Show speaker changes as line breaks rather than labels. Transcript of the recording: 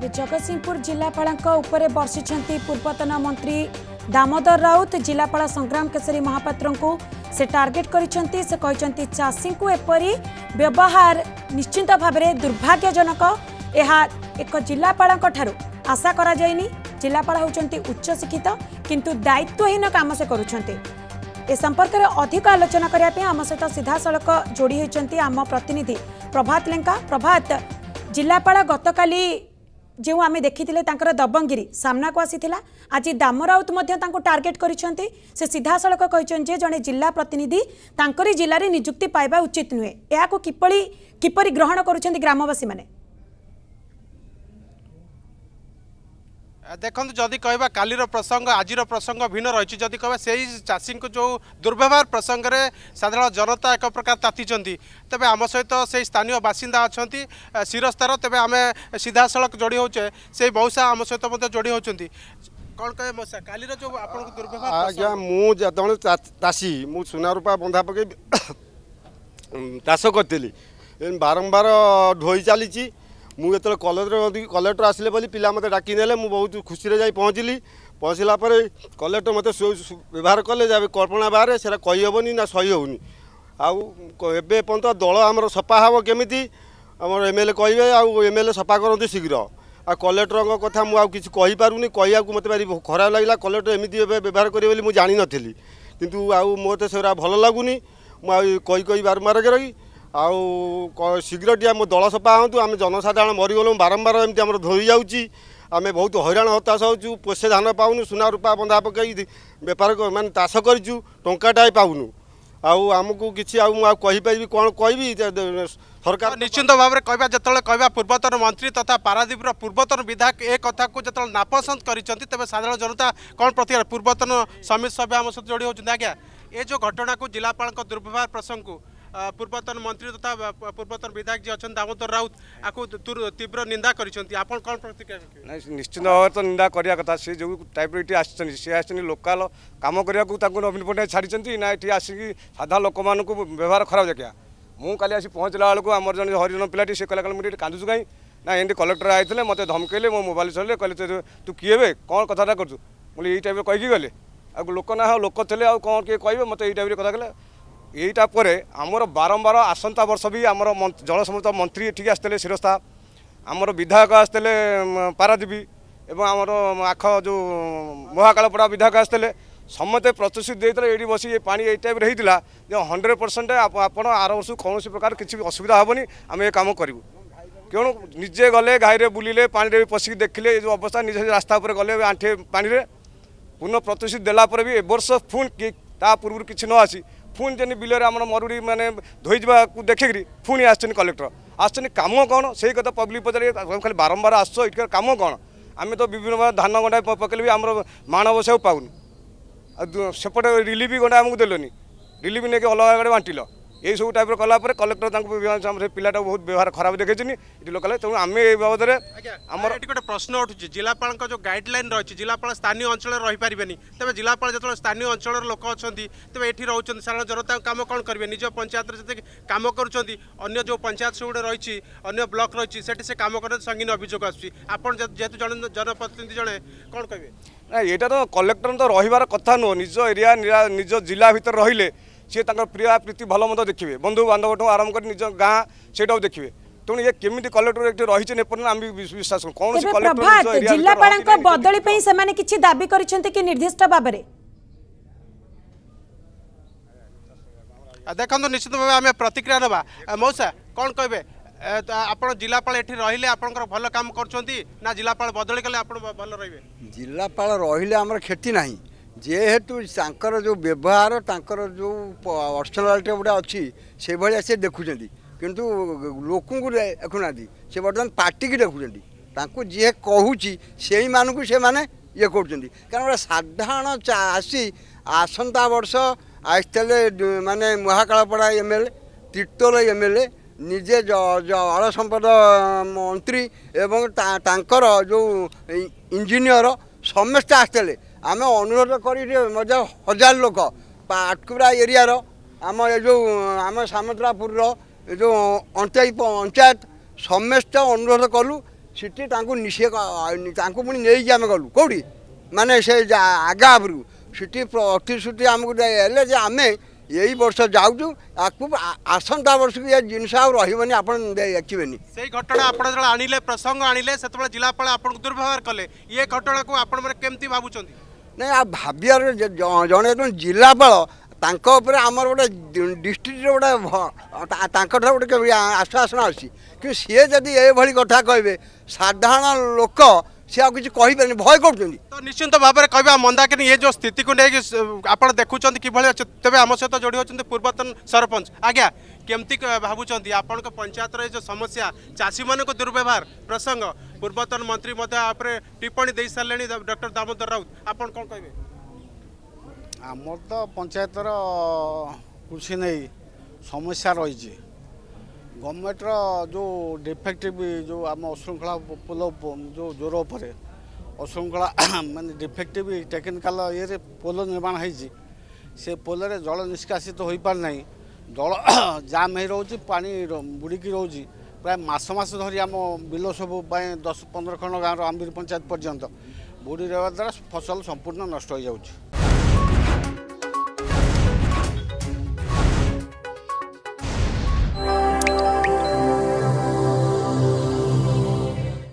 तेज जगत सिंहपुर जिलापा बर्षि पूर्वतन मंत्री दामोदर राउत जिलापा संग्राम केशरी महापात्र से टार्गेट करी को एपरी व्यवहार निश्चित भाव दुर्भाग्यजनक यह एक जिलापा आशा कर जिलापा होती उच्चशिक्षित किंतु दायित्वहीन काम से कर संपर्क में अधिक आलोचना करने आम सहित सीधा सड़क जोड़ी होती आम प्रतिनिधि प्रभात लेंका प्रभात जिलापा गत काली ଯେଉଁ ଆମେ ଦେଖିଥିଲେ ତାଙ୍କର ଦବଙ୍ଗିରି ସାମ୍ନାକୁ ଆସିଥିଲା ଆଜି ଦାମ ରାଉତ ମଧ୍ୟ ତାଙ୍କୁ ଟାର୍ଗେଟ୍ କରିଛନ୍ତି ସେ ସିଧାସଳଖ କହିଛନ୍ତି ଯେ ଜଣେ ଜିଲ୍ଲା ପ୍ରତିନିଧି ତାଙ୍କରି ଜିଲ୍ଲାରେ ନିଯୁକ୍ତି ପାଇବା ଉଚିତ ନୁହେଁ ଏହାକୁ କିପରି କିପରି ଗ୍ରହଣ କରୁଛନ୍ତି ଗ୍ରାମବାସୀମାନେ
দেখুন যদি কহবা কালির প্রসঙ্গ আজির প্রসঙ্গ ভিন্ন রয়েছে যদি কহবা সেই চাষী যে দুর্ব্যবহার প্রসঙ্গে সাধারণ জনতা এক প্রকার তাতিছেন তবে আম সহ সেই স্থানীয় বাসিন্দা অনেক শিরস্তার তবে আমি সিধাসলখ যোড়ি হচ্ছে সেই মৌসা আম সহ যোড়ি হচ্ছেন কণ কে মশা কালির যে আপনার
দুর্ব্যবহার আজ্ঞা মু যেতবে চাষী মু সোনা রূপা বন্ধা পকাই চাষ করি বারম্বার ঢোই চালিছি ମୁଁ ଯେତେବେଳେ କଲେକ୍ଟର କଲେକ୍ଟର ଆସିଲେ ବୋଲି ପିଲା ମୋତେ ଡାକି ନେଲେ ମୁଁ ବହୁତ ଖୁସିରେ ଯାଇ ପହଞ୍ଚିଲି ପହଞ୍ଚିଲା ପରେ କଲେକ୍ଟର ମୋତେ ବ୍ୟବହାର କଲେ ଯେ କଳ୍ପନା ବାହାରେ ସେଟା କହିହେବନି ନା ସହି ହେବନି ଆଉ ଏବେ ପର୍ଯ୍ୟନ୍ତ ଦଳ ଆମର ସଫା ହେବ କେମିତି ଆମର ଏମ ଏଲ୍ ଏ କହିବେ ଆଉ ଏମ ଏଲ୍ ଏ ସଫା କରନ୍ତି ଶୀଘ୍ର ଆଉ କଲେକ୍ଟରଙ୍କ କଥା ମୁଁ ଆଉ କିଛି କହିପାରୁନି କହିବାକୁ ମୋତେ ଭାରି ଖରାପ ଲାଗିଲା କଲେକ୍ଟର ଏମିତି ଏବେ ବ୍ୟବହାର କରିବେ ବୋଲି ମୁଁ ଜାଣିନଥିଲି କିନ୍ତୁ ଆଉ ମୋତେ ସେଗୁଡ଼ା ଭଲ ଲାଗୁନି ମୁଁ ଆଉ କହି କହି ବାରମ୍ବାର ଆଉ ଶୀଘ୍ର ଟିକେ ଆମ ଦଳ ସଫା ହୁଅନ୍ତୁ ଆମେ ଜନସାଧାରଣ ମରିଗଲୁ ବାରମ୍ବାର ଏମିତି ଆମର ଧୋଇଯାଉଛି ଆମେ ବହୁତ ହଇରାଣ ହତାଶ ହେଉଛୁ ପୋଷେ ଧାନ ପାଉନୁ ସୁନା ରୂପା ବନ୍ଧା ପକାଇ ବେପାର ମାନେ ଚାଷ କରିଛୁ ଟଙ୍କାଟାଏ ପାଉନୁ ଆଉ ଆମକୁ କିଛି ଆଉ ମୁଁ ଆଉ କହିପାରିବି କ'ଣ କହିବି ସରକାର ନିଶ୍ଚିନ୍ତ ଭାବରେ କହିବା ଯେତେବେଳେ କହିବା ପୂର୍ବତନ ମନ୍ତ୍ରୀ ତଥା ପାରାଦୀପର
ପୂର୍ବତନ ବିଧାୟକ ଏ କଥାକୁ ଯେତେବେଳେ ନାପସନ୍ଦ କରିଛନ୍ତି ତେବେ ସାଧାରଣ ଜନତା କ'ଣ ପ୍ରତିକାର ପୂର୍ବତନ ସମିତି ସଭ୍ୟ ଆମ ସହିତ ଯୋଡ଼ି ହେଉଛନ୍ତି ଆଜ୍ଞା ଏ ଯେଉଁ ଘଟଣାକୁ ଜିଲ୍ଲାପାଳଙ୍କ ଦୁର୍ବ୍ୟବହାର ପ୍ରସଙ୍ଗକୁ ପୂର୍ବତନ ମନ୍ତ୍ରୀ ତଥା ପୂର୍ବତନ ବିଧାୟକ ଯିଏ ଅଛନ୍ତି ଦାମୋଦର ରାଉତ ଆକୁ ତୀବ୍ର ନିନ୍ଦା କରିଛନ୍ତି ଆପଣ କ'ଣ ପ୍ରତିକ୍ରିୟା
ନାହିଁ ନିଶ୍ଚିନ୍ତ ଭାବରେ ତ ନିନ୍ଦା କରିବା କଥା ସେ ଯେଉଁ ଟାଇପ୍ର ଏଠି ଆସିଛନ୍ତି ସେ ଆସିଛନ୍ତି ଲୋକାଲ କାମ କରିବାକୁ ତାଙ୍କୁ ନବୀନ ପଟ୍ଟନାୟକ ଛାଡ଼ିଛନ୍ତି ନା ଏଠି ଆସିକି ସାଧାରଣ ଲୋକମାନଙ୍କୁ ବ୍ୟବହାର ଖରାପ ଦେଖିବା ମୁଁ କାଲି ଆସି ପହଞ୍ଚିଲା ବେଳକୁ ଆମର ଜଣେ ହରିଜନ ପିଲାଟି ସେ କହିଲା କହିଲେ ମୁଁ ଏଠି କାନ୍ଦୁଛୁ କାହିଁ ନା ଏମିତି କଲେକ୍ଟର ଆଇଥିଲେ ମୋତେ ଧମକେଇଲେ ମୋ ମୋବାଇଲ ଛାଡ଼ିଲେ କହିଲେ ତୁ କିଏ ବେ କ'ଣ କଥାଟା କରୁଛୁ ମୁଁ ଏଇ ଟାଇପ୍ରେ କହିକି ଗଲେ ଆଉ ଲୋକ ନା ହଉ ଲୋକ ଥିଲେ ଆଉ କ'ଣ କିଏ କହିବେ ମୋତେ ଏଇ ଟାଇପ୍ରେ କଥା କହିଲେ ଏଇଟା ପରେ ଆମର ବାରମ୍ବାର ଆସନ୍ତା ବର୍ଷ ବି ଆମର ଜଳସମୃତ ମନ୍ତ୍ରୀ ଏଠିକି ଆସିଥିଲେ ଶିରସ୍ତା ଆମର ବିଧାୟକ ଆସିଥିଲେ ପାରାଦ୍ୱୀପୀ ଏବଂ ଆମର ଆଖ ଯେଉଁ ମହାକାଳପଡ଼ା ବିଧାୟକ ଆସିଥିଲେ ସମସ୍ତେ ପ୍ରତିଶ୍ରୁତି ଦେଇଥିଲେ ଏଇଠି ବସି ଏ ପାଣି ଏଇ ଟାଇପ୍ରେ ହେଇଥିଲା ଯେ ହଣ୍ଡ୍ରେଡ଼ ପରସେଣ୍ଟ ଆପଣ ଆର ବର୍ଷକୁ କୌଣସି ପ୍ରକାର କିଛି ଅସୁବିଧା ହେବନି ଆମେ ଏ କାମ କରିବୁ କେଣୁ ନିଜେ ଗଲେ ଘାଇରେ ବୁଲିଲେ ପାଣିରେ ବି ପଶିକି ଦେଖିଲେ ଏ ଯେଉଁ ଅବସ୍ଥା ନିଜେ ରାସ୍ତା ଉପରେ ଗଲେ ଆଣ୍ଠେ ପାଣିରେ ପୁନଃ ପ୍ରତିଶ୍ରୁତି ଦେଲା ପରେ ବି ଏ ବର୍ଷ ଫୁଣି ତା ପୂର୍ବରୁ କିଛି ନ ଆସି ପୁଣି ଯେମିତି ବିଲରେ ଆମର ମରୁଡ଼ି ମାନେ ଧୋଇଯିବାକୁ ଦେଖିକିରି ପୁଣି ଆସିଛନ୍ତି କଲେକ୍ଟର ଆସିଛନ୍ତି କାମ କ'ଣ ସେଇ କଥା ପବ୍ଲିକ ପଚାରି ଖାଲି ବାରମ୍ବାର ଆସୁଛ ଏଠିକାର କାମ କ'ଣ ଆମେ ତ ବିଭିନ୍ନ ପ୍ରକାର ଧାନ ଗଣ୍ଡା ପକେଇଲେ ବି ଆମର ମାଣବସାକୁ ପାଉନି ଆଉ ସେପଟେ ରିଲିଫ ଗଣ୍ଡା ଆମକୁ ଦେଲନି ରିଲିଫ ନେଇକି ଅଲଗା ଆଡ଼େ ବାଣ୍ଟିଲ এইসব টাইপর কলাপরে কলেক্টর তাঁর পিলাটা বহু ব্যবহার খারাপ দেখেছেন এটি লোকাল তেমন আমি এই বাবদরে
আমার এটি গোটে প্রশ্ন উঠুছে জেলাপাল যে গাইডলাইন রয়েছে জেলাপাল স্থানীয় অঞ্চলের রহিপারে তবে জেলাপাল যেত স্থানীয় অঞ্চলের লোক অনেক তবে এটি রয়েছেন সাধারণ জনতা কাম কম করবে নিজ পঞ্চায়েতের যেতে কাম করছেন অন্য যে পঞ্চায়েত সেগুলো রয়েছে অন্য ব্লক রয়েছে সেটি সে কাম করেন সঙ্গীন অভিযোগ আসছে আপনার যেহেতু জন জনপ্রতিনিধি জনে কম কে
না এটা তো কলেক্টর তো রহবার কথা নুহ নিজ এরিয়া নিজ জেলা ভিতরে রহলে সি তাঁর প্রিয় প্রীতি ভালো মন্দ দেখবে বন্ধু বান্ধবঠু আরম্ভ করে নিজ গাঁ সেটাও দেখবে তেমন ইয়ে কেমিটি কলেক্টর এটি রয়েছে এপর্যন্ত আমি বিশ্বাস করু কলেক্টর জেলাপাড়াঙ্ক
বদলি পাই কিছু দাবি করেছেন কি নির্দিষ্ট ভাবে ଦେଖନ୍ତୁ ନିଶ୍ଚିତ ଭାବେ ଆମେ
ପ୍ରତିକ୍ରିୟା ନେବା ମଉସା କ'ଣ କହିବେ ଆପଣ ଜିଲ୍ଲାପାଳ ଏଠି ରହିଲେ ଆପଣଙ୍କର ଭଲ କାମ କରୁଛନ୍ତି ନା ଜିଲ୍ଲାପାଳ ବଦଳି କଲେ ଆପଣ ଭଲ ରହିବେ
ଜିଲ୍ଲାପାଳ ରହିଲେ ଆମର କ୍ଷତି ନାହିଁ ଯେହେତୁ ତାଙ୍କର ଯେଉଁ ବ୍ୟବହାର ତାଙ୍କର ଯେଉଁ ପର୍ସନାଲିଟି ଗୋଟେ ଅଛି ସେଭଳିଆ ସେ ଦେଖୁଛନ୍ତି କିନ୍ତୁ ଲୋକଙ୍କୁ ଦେଖୁନାହାନ୍ତି ସେ ବର୍ତ୍ତମାନ ପାର୍ଟିକି ଦେଖୁଛନ୍ତି ତାଙ୍କୁ ଯିଏ କହୁଛି ସେଇମାନଙ୍କୁ ସେମାନେ ଇଏ କରୁଛନ୍ତି କାରଣ ଗୋଟେ ସାଧାରଣ ଚାଷୀ ଆସନ୍ତା ବର୍ଷ ଆସିଥିଲେ ମାନେ Mahakalpada M L A Tirtol M L A ନିଜେ ଜଳ ସମ୍ପଦ ମନ୍ତ୍ରୀ ଏବଂ ତାଙ୍କର ଯେଉଁ ଇଞ୍ଜିନିୟର ସମସ୍ତେ ଆସିଥିଲେ ଆମେ ଅନୁରୋଧ କରି ମଧ୍ୟ ହଜାର ଲୋକ ଆଟକୁରା ଏରିଆର ଆମ ଏ ଯେଉଁ ଆମ ସାମୁଦ୍ରାପୁରର ଏ ଯେଉଁ ଅଞ୍ଚାଇ ଅଞ୍ଚାୟତ ସମସ୍ତେ ଅନୁରୋଧ କଲୁ ସେଠି ତାଙ୍କୁ ନିଶେ ତାଙ୍କୁ ପୁଣି ନେଇକି ଆମେ ଗଲୁ କେଉଁଠି ମାନେ ସେ ଆଗା ଆପରୁ ସେଠି ପ୍ରତିଶ୍ରୁତି ଆମକୁ ହେଲେ ଯେ ଆମେ ଏଇ ବର୍ଷ ଯାଉଛୁ ଆକୁ ଆସନ୍ତା ବର୍ଷକୁ ଏ ଜିନିଷ ଆଉ ରହିବନି ଆପଣ ଦେଖିବେନି
ସେଇ ଘଟଣା ଆପଣ ଯେତେବେଳେ ଆଣିଲେ ପ୍ରସଙ୍ଗ ଆଣିଲେ ସେତେବେଳେ
ଜିଲ୍ଲାପାଳ ଆପଣଙ୍କୁ ଦୁର୍ବ୍ୟବହାର କଲେ ଇଏ ଘଟଣାକୁ ଆପଣ କେମିତି ଭାବୁଛନ୍ତି ନାଇଁ ଆଉ ଭାବିବାର ଜଣେ ଜଣେ ଜିଲ୍ଲାପାଳ ତାଙ୍କ ଉପରେ ଆମର ଗୋଟେ ଡିଷ୍ଟ୍ରିକ୍ଟର ଗୋଟେ ତାଙ୍କଠାରୁ ଗୋଟେ ଆଶ୍ୱାସନା ଅଛି କିନ୍ତୁ ସିଏ ଯଦି ଏଭଳି କଥା କହିବେ ସାଧାରଣ ଲୋକ ᱥᱮ ົາ কি কিছু কইবারনি ভয় করচেন তো নিশ্চিন্তে ভাবে কইবা মন্ডাকে এই যে স্থিতি কো
নাই যে आपण দেখুচন্ত কি ভালে আছে তেবে আমাসতো জড়িত হচন্ত পূর্বতন सरपंच আজ্ঞা কেমতিক ভাবুচন্ত आपणকে পঞ্চায়েত র যে সমস্যা চাচি মনে কো দুর্ব্যবহার প্রসঙ্গ পূর্বতন মন্ত্রী মত আপরে টিপণী দেই সাললেনি ডক্টর দামोदर राउत आपण कोन কইবে
আমো তো পঞ্চায়েতৰ কুরসি নাই সমস্যা রইজি ଗଭର୍ଣ୍ଣମେଣ୍ଟର ଯେଉଁ ଡିଫେକ୍ଟିଭ୍ ଯେଉଁ ଆମ ଅଶୃଙ୍ଖଳା ପୋଲ ଯେଉଁ ଜ୍ୱର ଉପରେ ଅଶୃଙ୍ଖଳା ମାନେ ଡିଫେକ୍ଟିଭ୍ ଟେକ୍ନିକାଲ ଇଏରେ ପୋଲ ନିର୍ମାଣ ହେଇଛି ସେ ପୋଲରେ ଜଳ ନିଷ୍କାସିତ ହୋଇପାରୁନାହିଁ ଜଳ ଜାମ୍ ହୋଇ ରହୁଛି ପାଣି ବୁଡ଼ିକି ରହୁଛି ପ୍ରାୟ ମାସ ମାସ ଧରି ଆମ ବିଲ ସବୁ ପାଇଁ ଦଶ ପନ୍ଦର ଖଣ୍ଡ ଗାଁର ଆମ୍ବିର ପଞ୍ଚାୟତ ପର୍ଯ୍ୟନ୍ତ ବୁଡ଼ି ରହିବା ଦ୍ୱାରା ଫସଲ ସମ୍ପୂର୍ଣ୍ଣ ନଷ୍ଟ ହୋଇଯାଉଛି